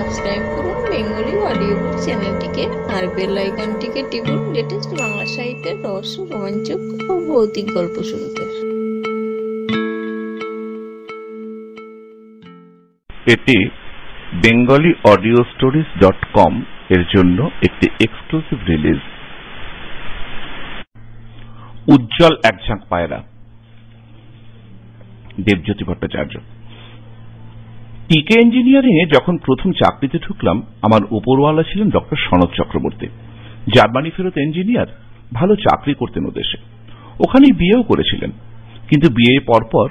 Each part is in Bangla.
সাবস্ক্রাইব করুন বেঙ্গলি অডিওবুক চ্যানেলটিকে আর বেল আইকনটিকে টিপুন লেটেস্ট বাংলা সাহিত্যের রহস্য রোমাঞ্চক ও ভৌতিক গল্প শুনতে এটি Bengali audio stories dot com এর জন্য একটি এক্সক্লুসিভ রিলিজ উজ্জ্বল একঝাঁক পায়রা দেবজ্যোতি ভট্টাচার্য টিকে e ইঞ্জিনিয়ারিং এ যখন প্রথম চাকরিতে ঢুকলাম আমার উপরওয়ালা ছিলেন ডক্টর সনদ চক্রবর্তী জার্মানি ফেরত ইঞ্জিনিয়ার ভালো চাকরি করতেন ওদেশে ওখানেই বিয়েও করেছিলেন কিন্তু বিয়ে পরপর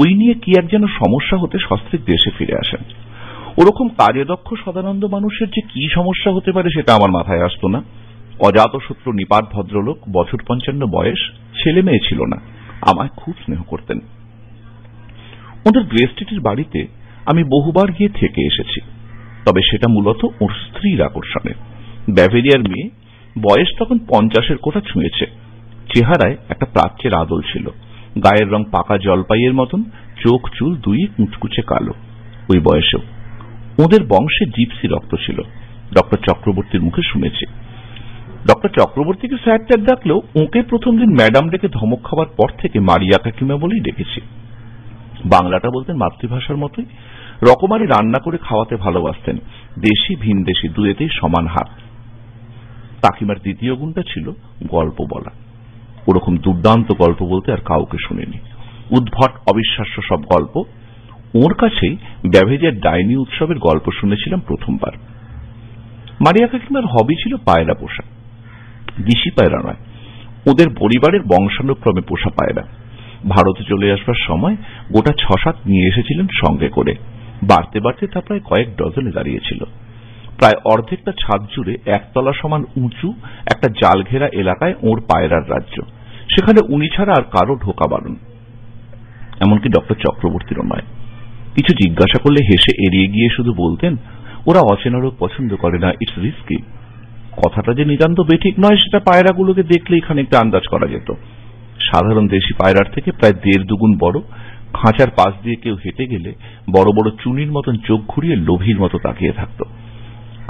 ওই নিয়ে কি এক যেন সমস্যা হতে সস্ত্রিক দেশে ফিরে আসেন ওরকম কার্যদক্ষ সদানন্দ মানুষের যে কি সমস্যা হতে পারে সেটা আমার মাথায় আসতো না শত্রু নিপাত ভদ্রলোক বছর পঞ্চান্ন বয়স ছেলে মেয়ে ছিল না আমায় খুব স্নেহ করতেন ওদের গ্রেস্টিটির বাড়িতে আমি বহুবার গিয়ে থেকে এসেছি তবে সেটা মূলত ওর স্ত্রীর আকর্ষণে ব্যাভেরিয়ার মেয়ে বয়স তখন পঞ্চাশের কোথা ছুঁয়েছে চেহারায় একটা প্রাচ্যের আদল ছিল গায়ের রং পাকা জলপাইয়ের মতন চোখ চুল দুই কুচকুচে কালো ওই বয়সেও ওদের বংশে জিপসি রক্ত ছিল ডক্টর চক্রবর্তীর মুখে শুনেছি ডক্টর চক্রবর্তীকে স্যার ডাকলেও ওঁকে প্রথম দিন ম্যাডাম ডেকে ধমক খাওয়ার পর থেকে মারিয়া কাকিমা বলেই ডেকেছি বাংলাটা বলতেন মাতৃভাষার মতোই রকমারি রান্না করে খাওয়াতে ভালোবাসতেন দেশি ভিন দেশি দুয়েতেই সমান হাত কাকিমার দ্বিতীয় গুণটা ছিল গল্প বলা ওরকম দুর্দান্ত গল্প বলতে আর কাউকে শুনিনি উদ্ভট অবিশ্বাস্য সব গল্প ওর কাছেই ব্যাভেজের ডাইনি উৎসবের গল্প শুনেছিলাম প্রথমবার মারিয়া কাকিমার হবি ছিল পায়রা পোষা দিশি পায়রা নয় ওদের পরিবারের বংশানুক্রমে পোষা পায়রা ভারতে চলে আসবার সময় গোটা ছ সাত নিয়ে এসেছিলেন সঙ্গে করে বাড়তে বাড়তে তা প্রায় কয়েক ডজনে দাঁড়িয়েছিল প্রায় অর্ধেকটা ছাদ জুড়ে একতলা সমান উঁচু একটা জাল ঘেরা এলাকায় ওর পায়রার রাজ্য সেখানে উনি ছাড়া আর কারো ঢোকা বারণ এমনকি ড চক্রবর্তীরও নয় কিছু জিজ্ঞাসা করলে হেসে এড়িয়ে গিয়ে শুধু বলতেন ওরা অচেনারও পছন্দ করে না ইটস রিস্কি কথাটা যে নিতান্ত বেঠিক নয় সেটা পায়রাগুলোকে দেখলে এখানে একটা আন্দাজ করা যেত সাধারণ দেশি পায়রার থেকে প্রায় দেড় দুগুণ বড় খাঁচার পাশ দিয়ে কেউ হেঁটে গেলে বড় বড় চুনির মতন চোখ ঘুরিয়ে লোভীর মতো তাকিয়ে থাকত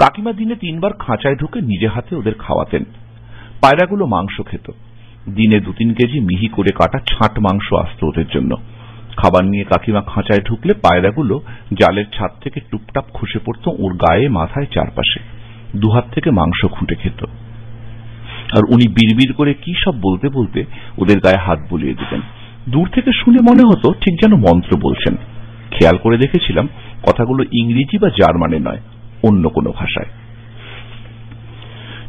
কাকিমা দিনে তিনবার খাঁচায় ঢুকে নিজে হাতে ওদের খাওয়াতেন পায়রাগুলো মাংস খেত দিনে দু তিন কেজি মিহি করে কাটা ছাট মাংস আসত ওদের জন্য খাবার নিয়ে কাকিমা খাঁচায় ঢুকলে পায়রাগুলো জালের ছাদ থেকে টুপটাপ খসে পড়ত ওর গায়ে মাথায় চারপাশে দুহাত থেকে মাংস খুঁটে খেত আর উনি বিড়বিড় করে কি সব বলতে বলতে ওদের গায়ে হাত বুলিয়ে দিতেন দূর থেকে শুনে মনে হতো ঠিক যেন মন্ত্র বলছেন খেয়াল করে দেখেছিলাম কথাগুলো ইংরেজি বা জার্মানে নয় অন্য কোনো ভাষায়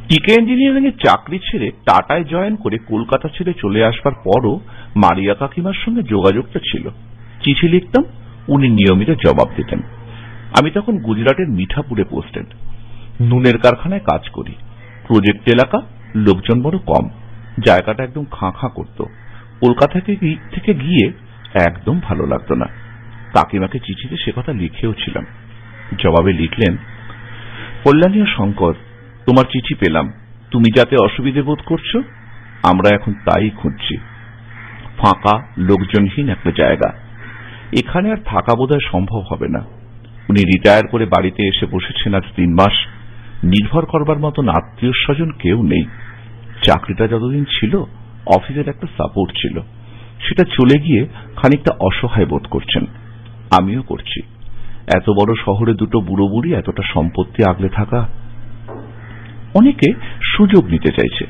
টিকে ইঞ্জিনিয়ারিং এর চাকরি ছেড়ে টাটায় জয়েন করে কলকাতা ছেড়ে চলে আসবার পরও মারিয়া কাকিমার সঙ্গে যোগাযোগটা ছিল চিঠি লিখতাম উনি নিয়মিত জবাব দিতেন আমি তখন গুজরাটের মিঠাপুরে পোস্টেড নুনের কারখানায় কাজ করি প্রজেক্ট এলাকা লোকজন বড় কম জায়গাটা একদম খাঁ খাঁ করতো কলকাতা থেকে গিয়ে একদম ভালো লাগত না কাকিমাকে চিঠিতে সে কথা লিখেও ছিলাম জবাবে লিখলেন কল্যাণীয় শঙ্কর তোমার চিঠি পেলাম তুমি যাতে অসুবিধে বোধ করছো আমরা এখন তাই খুঁজছি ফাঁকা লোকজনহীন একটা জায়গা এখানে আর থাকা বোধহয় সম্ভব হবে না উনি রিটায়ার করে বাড়িতে এসে বসেছেন আজ তিন মাস নির্ভর করবার মতন আত্মীয় স্বজন কেউ নেই চাকরিটা যতদিন ছিল অফিসের একটা সাপোর্ট ছিল সেটা চলে গিয়ে খানিকটা অসহায় বোধ করছেন আমিও করছি এত বড় শহরে দুটো বুড়ো বুড়ি এতটা সম্পত্তি আগলে থাকা অনেকে সুযোগ নিতে চাইছে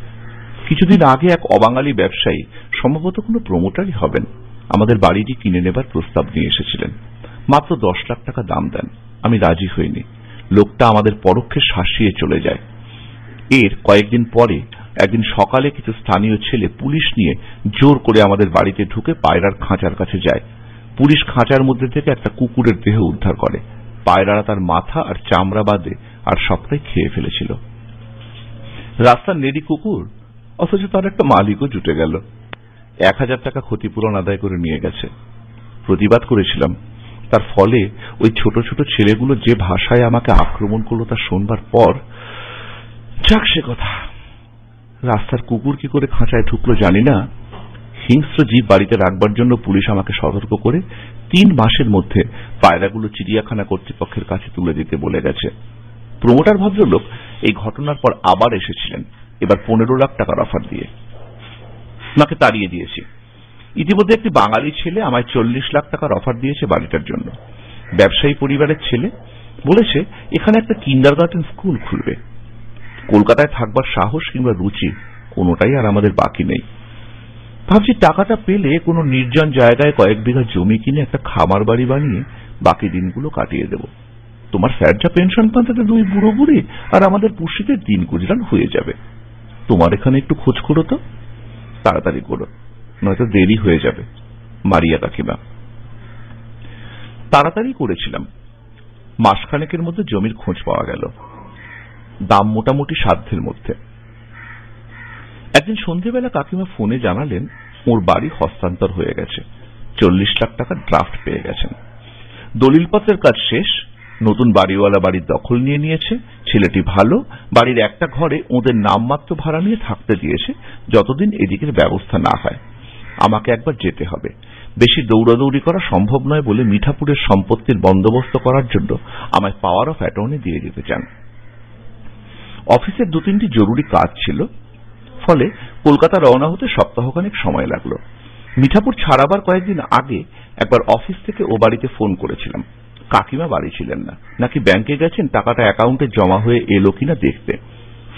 কিছুদিন আগে এক অবাঙালি ব্যবসায়ী সম্ভবত কোনো প্রমোটারই হবেন আমাদের বাড়িটি কিনে নেবার প্রস্তাব নিয়ে এসেছিলেন মাত্র দশ লাখ টাকা দাম দেন আমি রাজি হইনি লোকটা আমাদের পরোক্ষে শাসিয়ে চলে যায় এর কয়েকদিন পরে একদিন সকালে কিছু স্থানীয় ছেলে পুলিশ নিয়ে জোর করে আমাদের বাড়িতে ঢুকে পায়রার খাঁচার কাছে যায় পুলিশ খাঁচার মধ্যে থেকে একটা কুকুরের দেহ উদ্ধার করে পায়রারা তার মাথা আর চামড়া বাদে আর সবটাই খেয়ে ফেলেছিল রাস্তার নেড়ি কুকুর অথচ তার একটা মালিকও জুটে গেল এক হাজার টাকা ক্ষতিপূরণ আদায় করে নিয়ে গেছে প্রতিবাদ করেছিলাম তার ফলে ওই ছোট ছোট ছেলেগুলো যে ভাষায় আমাকে আক্রমণ করল তা শোনবার পর যাক সে কথা রাস্তার কুকুর কি করে খাঁচায় ঢুকলো জানি না হিংস্র জীব বাড়িতে রাখবার জন্য পুলিশ আমাকে সতর্ক করে তিন মাসের মধ্যে পায়রাগুলো চিড়িয়াখানা কর্তৃপক্ষের কাছে তুলে দিতে বলে গেছে প্রমোটার ভদ্রলোক এই ঘটনার পর আবার এসেছিলেন এবার পনেরো লাখ টাকার অফার দিয়ে তাকে তাড়িয়ে দিয়েছি ইতিমধ্যে একটি বাঙালি ছেলে আমায় চল্লিশ লাখ টাকার অফার দিয়েছে বাড়িটার জন্য ব্যবসায়ী পরিবারের ছেলে বলেছে এখানে একটা কিন্ডার স্কুল খুলবে কলকাতায় থাকবার সাহস কিংবা রুচি কোনোটাই আর আমাদের বাকি নেই ভাবছি টাকাটা পেলে কোনো নির্জন জায়গায় কয়েক বিঘা জমি কিনে একটা খামার বাড়ি বানিয়ে বাকি দিনগুলো কাটিয়ে দেব তোমার স্যার যা পেনশন পান তাতে দুই বুড়ো বুড়ি আর আমাদের পুষিদের দিন গুজরান হয়ে যাবে তোমার এখানে একটু খোঁজ করো তো তাড়াতাড়ি করো নয়তো দেরি হয়ে যাবে মারিয়া কাকিমা তাড়াতাড়ি করেছিলাম মাসখানেকের মধ্যে জমির খোঁজ পাওয়া গেল দাম মোটামুটি সাধ্যের মধ্যে একদিন সন্ধ্যেবেলা কাকিমা ফোনে জানালেন ওর বাড়ি হস্তান্তর হয়ে গেছে চল্লিশ লাখ টাকা ড্রাফট পেয়ে গেছেন দলিলপত্রের কাজ শেষ নতুন বাড়িওয়ালা বাড়ির দখল নিয়ে নিয়েছে ছেলেটি ভালো বাড়ির একটা ঘরে ওদের নামমাত্র ভাড়া নিয়ে থাকতে দিয়েছে যতদিন এদিকের ব্যবস্থা না হয় আমাকে একবার যেতে হবে বেশি দৌড়াদৌড়ি করা সম্ভব নয় বলে মিঠাপুরের সম্পত্তির বন্দোবস্ত করার জন্য আমায় পাওয়ার অফ অ্যাটর্নি দিয়ে যেতে চান অফিসের দু তিনটি জরুরি কাজ ছিল ফলে কলকাতা রওনা হতে সপ্তাহখানেক সময় লাগল মিঠাপুর ছাড়াবার কয়েকদিন আগে একবার অফিস থেকে ও বাড়িতে ফোন করেছিলাম কাকিমা বাড়ি ছিলেন না নাকি ব্যাংকে গেছেন টাকাটা অ্যাকাউন্টে জমা হয়ে এলো কিনা দেখতে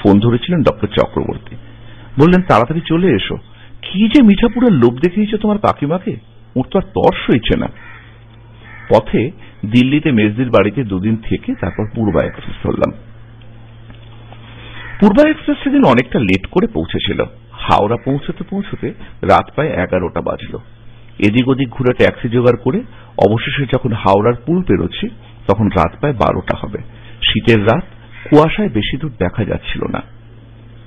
ফোন ধরেছিলেন ডক্টর চক্রবর্তী বললেন তাড়াতাড়ি চলে এসো কি যে মিঠাপুরের লোভ দেখিয়েছ তোমার কাকিমাকে ওর তো আর তর্স হয়েছে না পথে দিল্লিতে মেজদির বাড়িতে দুদিন থেকে তারপর পূর্বায় এক্সপ্রেস ধরলাম পূর্বা এক্সপ্রেস সেদিন অনেকটা লেট করে পৌঁছেছিল হাওড়া পৌঁছতে পৌঁছতে রাত প্রায় এগারোটা বাজল এদিক ওদিক ঘুরে ট্যাক্সি জোগাড় করে অবশেষে যখন হাওড়ার পুল পেরোচ্ছি তখন রাত প্রায় বারোটা হবে শীতের রাত কুয়াশায় বেশি দূর দেখা যাচ্ছিল না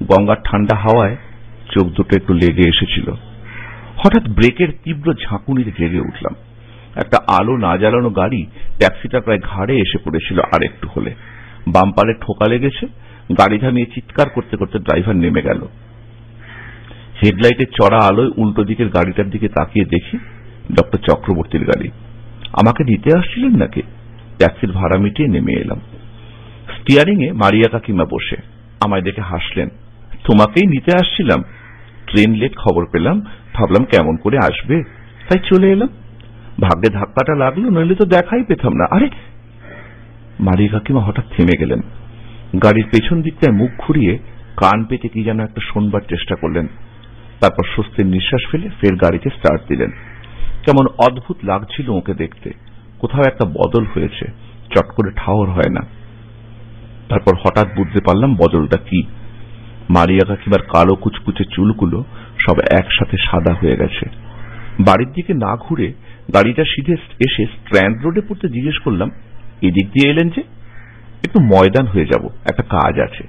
গঙ্গার ঠান্ডা হাওয়ায় চোখ দুটো একটু লেগে এসেছিল হঠাৎ ব্রেকের তীব্র ঝাঁকুনিতে জেগে উঠলাম একটা আলো না জ্বালানো গাড়ি ট্যাক্সিটা প্রায় ঘাড়ে এসে পড়েছিল আর একটু হলে বাম্পারে ঠোকা লেগেছে গাড়ি থামিয়ে চিৎকার করতে করতে ড্রাইভার নেমে গেল হেডলাইটের চড়া আলোয় উল্টো দিকের গাড়িটার দিকে তাকিয়ে দেখি ডক্টর চক্রবর্তীর গাড়ি আমাকে নিতে আসছিলেন নাকি ট্যাক্সির ভাড়া মিটিয়ে নেমে এলাম এ মারিয়া কাকিমা বসে আমায় দেখে হাসলেন তোমাকেই নিতে আসছিলাম ট্রেন লেট খবর পেলাম ভাবলাম কেমন করে আসবে তাই চলে এলাম ভাগ্যে ধাক্কাটা লাগলো নইলে তো দেখাই পেতাম না আরে মারিয়া কাকিমা হঠাৎ থেমে গেলেন গাড়ির পেছন দিকটায় মুখ ঘুরিয়ে কান পেতে কি যেন একটা শোনবার চেষ্টা করলেন তারপর স্বস্তির নিঃশ্বাস ফেলে ফের গাড়িতে স্টার্ট দিলেন কেমন অদ্ভুত লাগছিল ওকে দেখতে কোথাও একটা বদল হয়েছে চট করে ঠাওর হয় না তারপর হঠাৎ বুঝতে পারলাম বদলটা কি মারিয়া বা কালো কুচকুচে চুলগুলো সব একসাথে সাদা হয়ে গেছে বাড়ির দিকে না ঘুরে গাড়িটা সিধে এসে স্ট্র্যান্ড রোডে পড়তে জিজ্ঞেস করলাম এদিক দিয়ে এলেন যে একটু ময়দান হয়ে যাব একটা কাজ আছে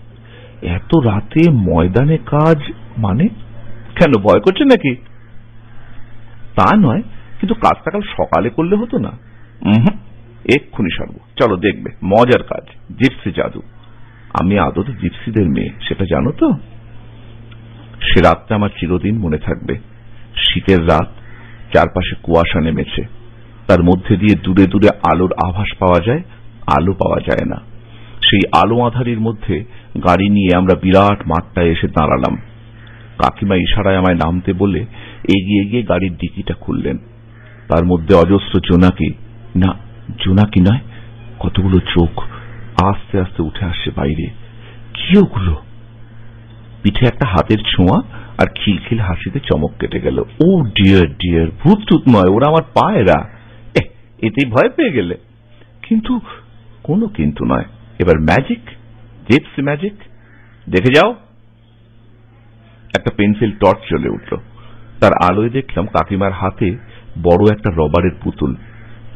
এত রাতে ময়দানে কাজ মানে কেন ভয় করছে নাকি তা নয় কিন্তু কাজটা কাল সকালে করলে হতো না এক্ষুনি সারবো চলো দেখবে মজার কাজ জিপসি জাদু আমি আদত জিপসিদের মেয়ে সেটা জানো তো সে রাতটা আমার চিরদিন মনে থাকবে শীতের রাত চারপাশে কুয়াশা নেমেছে তার মধ্যে দিয়ে দূরে দূরে আলোর আভাস পাওয়া যায় আলো পাওয়া যায় না সেই আলো আধারির মধ্যে গাড়ি নিয়ে আমরা বিরাট মাঠটায় এসে দাঁড়ালাম কাকিমা ইশারায় আমায় নামতে বলে এগিয়ে গিয়ে গাড়ির ডিকিটা খুললেন তার মধ্যে অজস্র জোনাকি না জোনাকি নয় কতগুলো চোখ আস্তে আস্তে উঠে আসছে বাইরে কি ওগুলো পিঠে একটা হাতের ছোঁয়া আর খিলখিল হাসিতে চমক কেটে গেল ও ডিয়ার ডিয়ার ভূত টুত নয় ওরা আমার পায়রা এতেই ভয় পেয়ে গেলে কিন্তু কোনো কিন্তু নয় এবার ম্যাজিক জিপসি ম্যাজিক দেখে যাও একটা পেন্সিল টর্চ চলে উঠল তার আলোয় দেখলাম কাকিমার হাতে বড় একটা রবারের পুতুল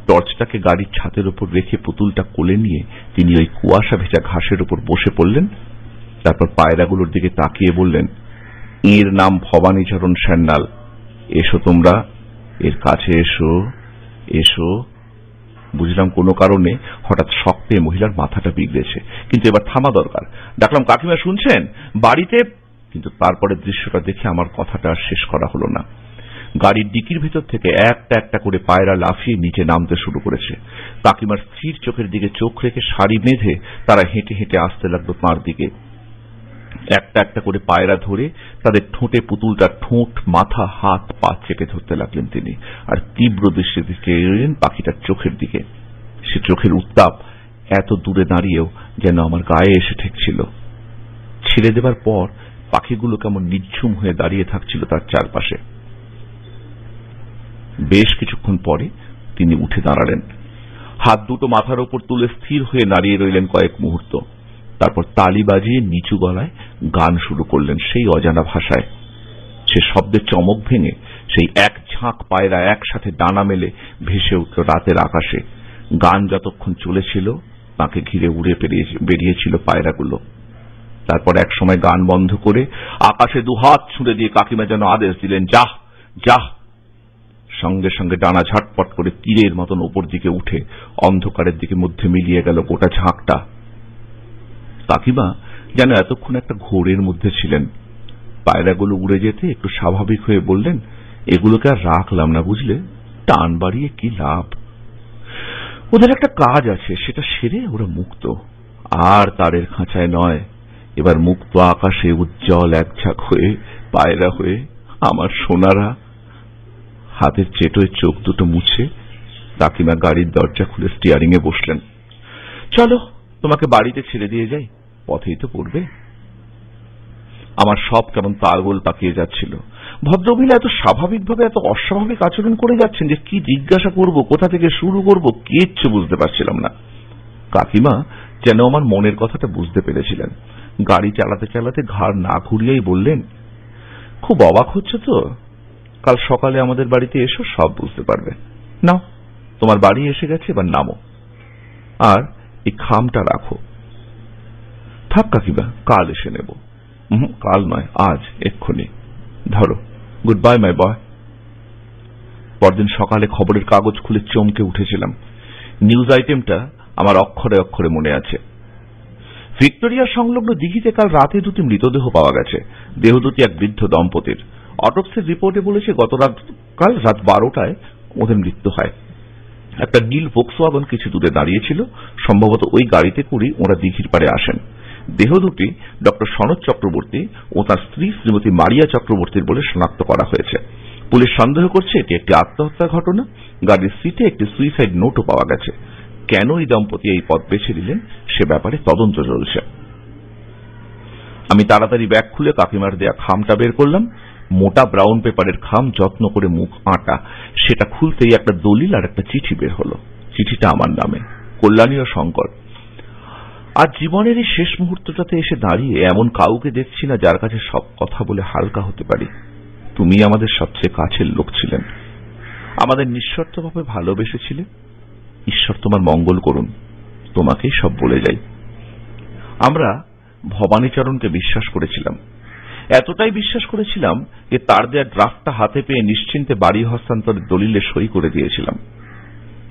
টর্চটাকে গাড়ির ছাতের ওপর রেখে পুতুলটা কোলে নিয়ে তিনি ওই কুয়াশা ভেজা ঘাসের ওপর বসে পড়লেন তারপর পায়রাগুলোর দিকে তাকিয়ে বললেন এর নাম ভবানীচরণ স্যান্ডাল এসো তোমরা এর কাছে এসো এসো বুঝলাম কোনো কারণে হঠাৎ শখ পেয়ে মহিলার মাথাটা বিগড়েছে কিন্তু এবার থামা দরকার ডাকলাম কাকিমা শুনছেন বাড়িতে কিন্তু তারপরে দৃশ্যটা দেখে আমার কথাটা শেষ করা হলো না গাড়ির ডিকির ভেতর থেকে একটা একটা করে পায়রা লাফিয়ে নিচে নামতে শুরু করেছে কাকিমার স্ত্রীর চোখের দিকে চোখ রেখে শাড়ি বেঁধে তারা হেঁটে হেঁটে আসতে লাগলো তাঁর দিকে একটা একটা করে পায়রা ধরে তাদের ঠোঁটে পুতুলটা ঠোঁট মাথা হাত পা চেপে ধরতে লাগলেন তিনি আর তীব্র দৃষ্টি দিকে এলেন পাখিটার চোখের দিকে সে চোখের উত্তাপ এত দূরে দাঁড়িয়েও যেন আমার গায়ে এসে ঠেকছিল ছেড়ে দেবার পর পাখিগুলো কেমন নিঝুম হয়ে দাঁড়িয়ে থাকছিল তার চারপাশে বেশ কিছুক্ষণ পরে তিনি উঠে দাঁড়ালেন হাত দুটো মাথার ওপর তুলে স্থির হয়ে দাঁড়িয়ে রইলেন কয়েক মুহূর্ত তারপর তালি বাজিয়ে নিচু গলায় গান শুরু করলেন সেই অজানা ভাষায় সে শব্দের চমক ভেঙে সেই এক ঝাঁক পায়রা একসাথে ডানা মেলে ভেসে উঠল রাতের আকাশে গান যতক্ষণ চলেছিল তাকে ঘিরে উড়ে বেরিয়েছিল পায়রাগুলো তারপর এক সময় গান বন্ধ করে আকাশে দুহাত ছুঁড়ে দিয়ে কাকিমা যেন আদেশ দিলেন যাহ যাহ সঙ্গে সঙ্গে ডানা ঝাটপট করে তীরের মতন ওপর দিকে উঠে অন্ধকারের দিকে মধ্যে মিলিয়ে গেল গোটা ঝাঁকটা কাকিমা যেন এতক্ষণ একটা ঘোরের মধ্যে ছিলেন পায়রাগুলো উড়ে যেতে একটু স্বাভাবিক হয়ে বললেন এগুলোকে আর রাখলাম না বুঝলে টান বাড়িয়ে কি লাভ ওদের একটা কাজ আছে সেটা সেরে ওরা মুক্ত আর তারের খাঁচায় নয় এবার মুক্ত আকাশে উজ্জ্বল একঝাঁক হয়ে পায়রা হয়ে আমার সোনারা হাতের চেটোয় চোখ দুটো মুছে কাকিমা গাড়ির দরজা খুলে স্টিয়ারিংয়ে বসলেন চলো তোমাকে বাড়িতে ছেড়ে দিয়ে যাই পথেই তো পড়বে আমার সব কেমন তারগোল পাকিয়ে যাচ্ছিল ভদ্রমহিলা এত স্বাভাবিকভাবে এত অস্বাভাবিক আচরণ করে যাচ্ছেন যে কি জিজ্ঞাসা করব কোথা থেকে শুরু করব কিচ্ছু বুঝতে পারছিলাম না কাকিমা যেন আমার মনের কথাটা বুঝতে পেরেছিলেন গাড়ি চালাতে চালাতে ঘাড় না ঘুরিয়েই বললেন খুব অবাক হচ্ছে তো কাল সকালে আমাদের বাড়িতে এসো সব বুঝতে পারবে নাও তোমার বাড়ি এসে গেছে এবার নামো আর এই খামটা রাখো থাক্কা কিবা কাল এসে নেব কাল নয় আজ এক্ষুনি ধরো গুড বাই মাই বয় পরদিন সকালে খবরের কাগজ খুলে চমকে উঠেছিলাম নিউজ আইটেমটা আমার অক্ষরে অক্ষরে মনে আছে ভিক্টোরিয়া সংলগ্ন দিঘিতে কাল রাতে দুটি মৃতদেহ পাওয়া গেছে দেহ দুটি এক বৃদ্ধ দম্পতির অটোপসির রিপোর্টে বলেছে গত কাল রাত বারোটায় ওদের মৃত্যু হয় একটা নীল ভোক্সওয়াগন কিছু দূরে দাঁড়িয়েছিল সম্ভবত ওই গাড়িতে করেই ওরা দিঘির পাড়ে আসেন দেহ দুটি ড সনদ চক্রবর্তী ও তার স্ত্রী শ্রীমতী মারিয়া চক্রবর্তীর বলে শনাক্ত করা হয়েছে পুলিশ সন্দেহ করছে এটি একটি আত্মহত্যা ঘটনা গাড়ির সিটে একটি সুইসাইড নোটও পাওয়া গেছে কেন এই দম্পতি এই পথ বেছে নিলেন সে ব্যাপারে তদন্ত চলছে আমি তাড়াতাড়ি ব্যাগ খুলে কাকিমার দেয়া খামটা বের করলাম মোটা ব্রাউন পেপারের খাম যত্ন করে মুখ আটা সেটা খুলতেই একটা দলিল আর একটা চিঠি বের হল চিঠিটা আমার নামে কল্যাণীয় শঙ্কর আর জীবনের এই শেষ মুহূর্তটাতে এসে দাঁড়িয়ে এমন কাউকে দেখছি না যার কাছে সব কথা বলে হালকা হতে পারি তুমি আমাদের সবচেয়ে কাছের লোক ছিলেন আমাদের নিঃশর্তভাবে ভালোবেসেছিলে ঈশ্বর তোমার মঙ্গল করুন তোমাকেই সব বলে যাই আমরা ভবানীচরণকে বিশ্বাস করেছিলাম এতটাই বিশ্বাস করেছিলাম যে তার দেয়া ড্রাফটটা হাতে পেয়ে নিশ্চিন্তে বাড়ি হস্তান্তরের দলিলে সই করে দিয়েছিলাম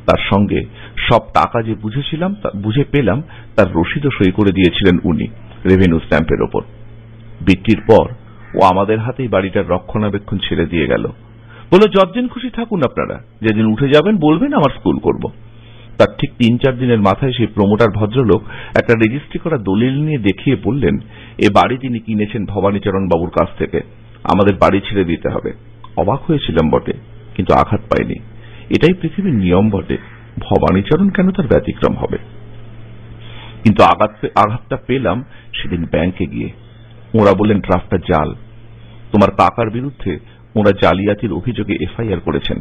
তার সঙ্গে সব টাকা যে বুঝেছিলাম বুঝে পেলাম তার রশিদ সই করে দিয়েছিলেন উনি রেভিনিউ স্ট্যাম্পের ওপর বিক্রির পর ও আমাদের হাতেই বাড়িটার রক্ষণাবেক্ষণ ছেড়ে দিয়ে গেল বলে যতদিন খুশি থাকুন আপনারা যেদিন উঠে যাবেন বলবেন আমার স্কুল করব তার ঠিক তিন চার দিনের মাথায় সেই প্রমোটার ভদ্রলোক একটা রেজিস্ট্রি করা দলিল নিয়ে দেখিয়ে বললেন এ বাড়ি তিনি কিনেছেন ভবানীচরণ বাবুর কাছ থেকে আমাদের বাড়ি ছেড়ে দিতে হবে অবাক হয়েছিলাম বটে কিন্তু আঘাত পাইনি এটাই পৃথিবীর নিয়ম বটে ভবানীচরণ কেন তার ব্যতিক্রম হবে কিন্তু আঘাতটা পেলাম সেদিন ব্যাংকে গিয়ে ওরা বললেন ড্রাফটটা জাল তোমার কাকার বিরুদ্ধে ওরা জালিয়াতির অভিযোগে এফআইআর করেছেন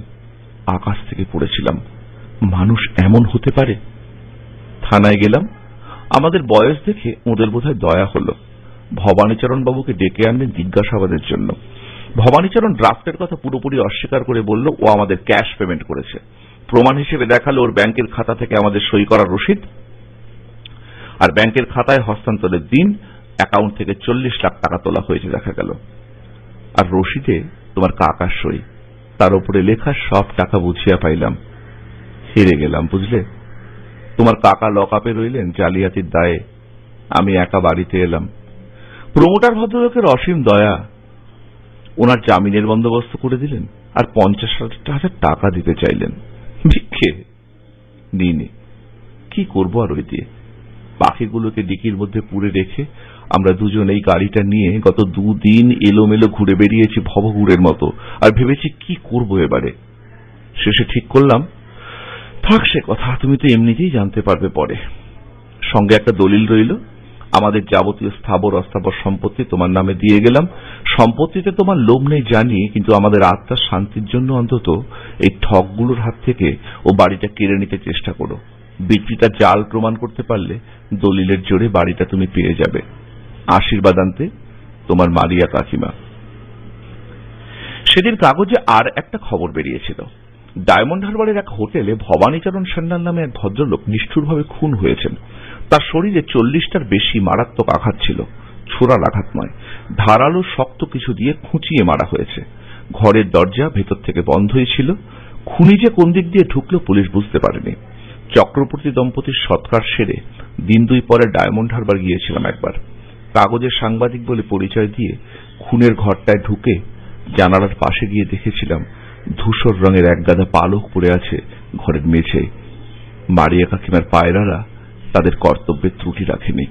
আকাশ থেকে পড়েছিলাম মানুষ এমন হতে পারে থানায় গেলাম আমাদের বয়স দেখে ওদের বোধহয় দয়া হল ভবানীচরণ বাবুকে ডেকে আনলেন জিজ্ঞাসাবাদের জন্য ভবানীচরণ ড্রাফটের কথা পুরোপুরি অস্বীকার করে বলল ও আমাদের ক্যাশ পেমেন্ট করেছে প্রমাণ হিসেবে দেখালো ওর ব্যাংকের খাতা থেকে আমাদের সই করা রসিদ আর ব্যাংকের খাতায় হস্তান্তরের দিন অ্যাকাউন্ট থেকে চল্লিশ লাখ টাকা তোলা হয়েছে দেখা গেল আর রসিদে তোমার কাকার সই তার উপরে লেখা সব টাকা বুঝিয়া পাইলাম হেরে গেলাম বুঝলে তোমার কাকা লকআপে রইলেন জালিয়াতির দায়ে আমি একা বাড়িতে এলাম প্রমোটার ভদ্রলোকের অসীম দয়া ওনার জামিনের বন্দোবস্ত করে দিলেন আর পঞ্চাশ হাজার টাকা দিতে চাইলেন ভিক্ষে নিনে কি করবো আর ওই দিয়ে পাখিগুলোকে ডিকির মধ্যে পুড়ে রেখে আমরা দুজন এই গাড়িটা নিয়ে গত দুদিন এলোমেলো ঘুরে বেরিয়েছি ভবঘুরের মতো আর ভেবেছি কি করব এবারে শেষে ঠিক করলাম থাক সে কথা তুমি তো এমনিতেই জানতে পারবে পরে সঙ্গে একটা দলিল রইল আমাদের যাবতীয় স্থাবর অস্থাবর সম্পত্তি তোমার নামে দিয়ে গেলাম সম্পত্তিতে তোমার লোভ নেই জানি কিন্তু আমাদের আত্মার শান্তির জন্য অন্তত এই ঠকগুলোর হাত থেকে ও বাড়িটা কেড়ে নিতে চেষ্টা করো বিক্রিতা জাল প্রমাণ করতে পারলে দলিলের জোরে বাড়িটা তুমি পেয়ে যাবে আশীর্বাদ আনতে তোমার মারিয়া কাকিমা সেদিন কাগজে আর একটা খবর বেরিয়েছিল ডায়মন্ড হারবারের এক হোটেলে ভবানীচরণ সান্নার নামে এক ভদ্রলোক নিষ্ঠুরভাবে খুন হয়েছেন তার শরীরে চল্লিশটার বেশি মারাত্মক আঘাত ছিল ছোড়া আঘাত নয় ধারালো শক্ত কিছু দিয়ে খুঁচিয়ে মারা হয়েছে ঘরের দরজা ভেতর থেকে বন্ধই ছিল খুনি যে কোন দিক দিয়ে ঢুকলো পুলিশ বুঝতে পারেনি চক্রবর্তী দম্পতির সৎকার সেরে দিন দুই পরে ডায়মন্ড হারবার গিয়েছিলাম একবার কাগজের সাংবাদিক বলে পরিচয় দিয়ে খুনের ঘরটায় ঢুকে জানালার পাশে গিয়ে দেখেছিলাম ধূসর রঙের একগাদা পালক পড়ে আছে ঘরের মেঝে মারিয়া কাকিমার পায়রারা তাদের কর্তব্যের ত্রুটি রাখেনি